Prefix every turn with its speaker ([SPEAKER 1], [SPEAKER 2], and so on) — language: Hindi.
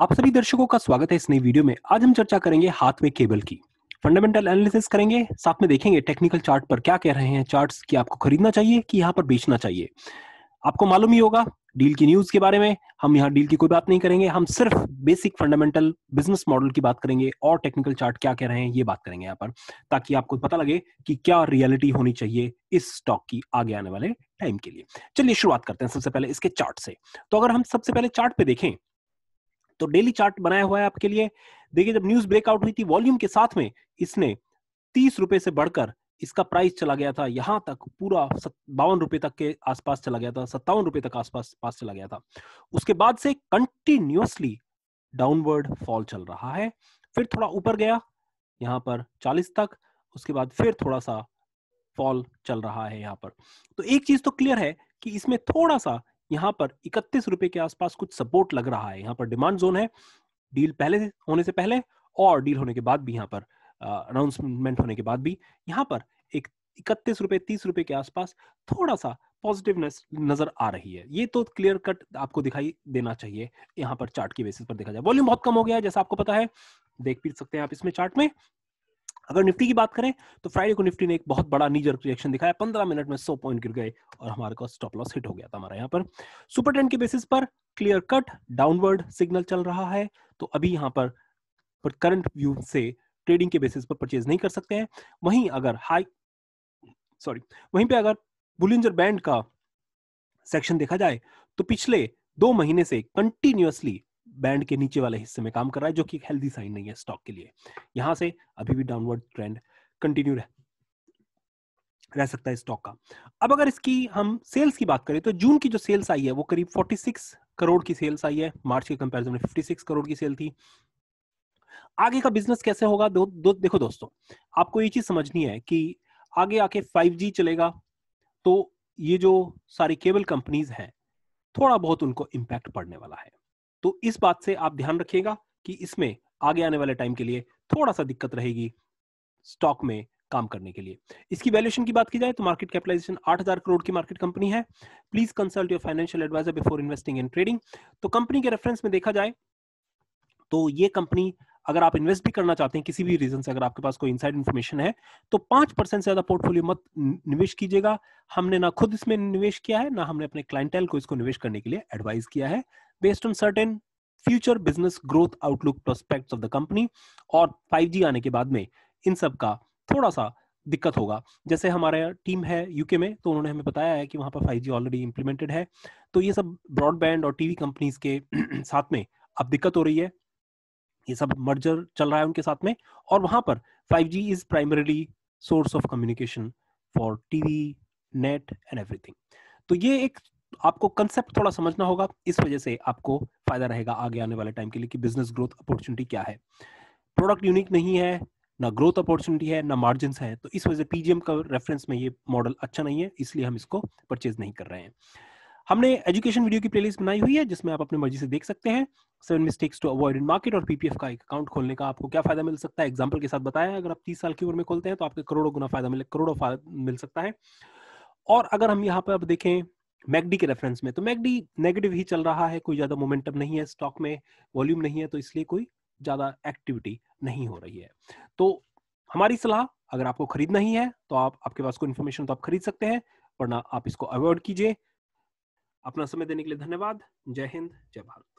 [SPEAKER 1] आप सभी दर्शकों का स्वागत है इस नई वीडियो में आज हम चर्चा करेंगे हाथ में केबल की फंडामेंटल एनालिसिस करेंगे साथ में देखेंगे टेक्निकल चार्ट पर क्या कह रहे हैं चार्ट्स कि आपको खरीदना चाहिए कि यहाँ पर बेचना चाहिए आपको मालूम ही होगा डील की न्यूज के बारे में हम यहाँ डील की कोई बात नहीं करेंगे हम सिर्फ बेसिक फंडामेंटल बिजनेस मॉडल की बात करेंगे और टेक्निकल चार्ट क्या कह रहे हैं ये बात करेंगे यहाँ पर ताकि आपको पता लगे कि क्या रियलिटी होनी चाहिए इस स्टॉक की आगे आने वाले टाइम के लिए चलिए शुरुआत करते हैं सबसे पहले इसके चार्ट से तो अगर हम सबसे पहले चार्ट पे देखें तो डेली चार्ट बनाया हुआ है आपके लिए देखिए जब न्यूज ब्रेकआउट हुई थी वॉल्यूम के साथ में इसने तीस रुपए से बढ़कर इसका प्राइस चला गया था यहां तक पूरा बावन रुपए तक के आसपास चला गया था सत्तावन रुपए तक आसपास पास चला गया था उसके बाद से कंटिन्यूसली डाउनवर्ड फॉल चल रहा है फिर थोड़ा ऊपर गया यहाँ पर चालीस तक उसके बाद फिर थोड़ा सा फॉल चल रहा है यहाँ पर तो एक चीज तो क्लियर है कि इसमें थोड़ा सा यहाँ पर इकतीस रुपए के आसपास कुछ सपोर्ट लग रहा है यहाँ पर डिमांड जोन है डील पहले होने से पहले और डील होने के बाद भी यहाँ पर अनाउंसमेंट होने के बाद भी यहाँ पर एक इकतीस रुपए तीस रुपए के आसपास थोड़ा सा पॉजिटिवनेस नजर आ रही है ये तो क्लियर कट आपको दिखाई देना चाहिए यहाँ पर चार्ट की बेसिस पर देखा जाए वॉल्यूम बहुत कम हो गया है जैसा आपको पता है देख भी सकते हैं आप इसमें चार्ट में अगर निफ्टी की बात करें तो फ्राइडे को निफ्टी ने एक बहुत बड़ा नीजर रिएक्शन दिखाया पंद्रह मिनट में सौ पॉइंट गिर गए और हमारे को स्टॉप लॉस हिट हो गया था हमारा यहाँ पर सुपर ट्रेंड के बेसिस पर क्लियर कट डाउनवर्ड सिग्नल चल रहा है तो अभी यहाँ पर, पर करंट व्यू से ट्रेडिंग के बेसिस पर परचेज नहीं कर सकते हैं वहीं अगर हाई सॉरी वहीं पे अगर बुलिंजर बैंड का सेक्शन देखा जाए तो पिछले दो महीने से कंटिन्यूसली बैंड के नीचे वाले हिस्से में काम कर रहा है जो कि हेल्दी साइन नहीं है स्टॉक के लिए यहां से अभी भी डाउनवर्ड ट्रेंड कंटिन्यू रह रह सकता है स्टॉक का अब अगर इसकी हम सेल्स की बात करें तो जून की जो सेल्स आई है वो करीब 46 करोड़ की सेल्स आई है मार्च के कंपैरिजन में 56 करोड़ की सेल थी आगे का बिजनेस कैसे होगा दो, दो देखो दोस्तों आपको ये चीज समझनी है कि आगे आके 5G चलेगा तो ये जो सारी केबल कंपनीज हैं थोड़ा बहुत उनको इम्पैक्ट पड़ने वाला है तो इस बात से आप ध्यान रखिएगा कि इसमें आगे आने वाले टाइम के लिए थोड़ा सा दिक्कत रहेगी स्टॉक में काम करने के लिए इसकी वैल्यूएशन की बात की जाए तो मार्केट कैपिटलाइजेशन 8000 करोड़ की मार्केट कंपनी है please consult your financial adviser before investing in trading तो कंपनी के रेफरेंस में देखा जाए तो ये कंपनी अगर आप इन्वेस्ट भी करना चाहते हैं किसी भी रीजन से अगर आपके पास कोई इनसाइड इन्फॉर्मेशन है तो पांच परसेंट से ज्यादा पोर्टफोलियो मत निवेश कीजिएगा हमने ना खुद इसमें निवेश किया है ना हमने अपने क्लाइंटेल को इसको निवेश करने के लिए एडवाइस किया है based on certain future business growth outlook prospect of the company और फाइव आने के बाद में इन सब का थोड़ा सा दिक्कत होगा जैसे हमारा टीम है यूके में तो उन्होंने हमें बताया है कि वहां पर 5G ऑलरेडी इंप्लीमेंटेड है तो ये सब ब्रॉडबैंड और टीवी कंपनीज के साथ में अब दिक्कत हो रही है ये सब मर्जर चल रहा है उनके साथ में और वहां पर 5G is primarily source of communication for TV net and everything तो ये एक आपको कंसेप्ट थोड़ा समझना होगा इस वजह से आपको फायदा रहेगा आगे आने वाले टाइम के लिए कि बिजनेस ग्रोथ अपॉर्चुनिटी क्या है प्रोडक्ट यूनिक नहीं है ना ग्रोथ अपॉर्चुनिटी है ना मार्जिन है तो इस वजह से पीजीएम का रेफरेंस में ये मॉडल अच्छा नहीं है इसलिए हम इसको परचेज नहीं कर रहे हैं हमने एजुकेशन वीडियो की प्लेलिस्ट बनाई हुई है जिसमें आप अपनी मर्जी से देख सकते हैं seven mistakes to avoid in market और पीपीएफ का एक अकाउंट खोलने का आपको क्या फायदा मिल सकता है एग्जाम्पल के साथ बताया अगर आप तीस साल की उम्र में खोलते हैं तो आपके करोड़ों गुना फायदा मिले करोड़ों मिल सकता है और अगर हम यहाँ पर अब देखें मैगडी के रेफरेंस में तो मैगडी नेगेटिव ही चल रहा है कोई ज्यादा मोमेंटम नहीं है स्टॉक में वॉल्यूम नहीं है तो इसलिए कोई ज्यादा एक्टिविटी नहीं हो रही है तो हमारी सलाह अगर आपको खरीदना ही है तो आप आपके पास कोई इन्फॉर्मेशन तो आप खरीद सकते हैं वरना आप इसको अवॉइड कीजिए अपना समय देने के लिए धन्यवाद जय हिंद जय भारत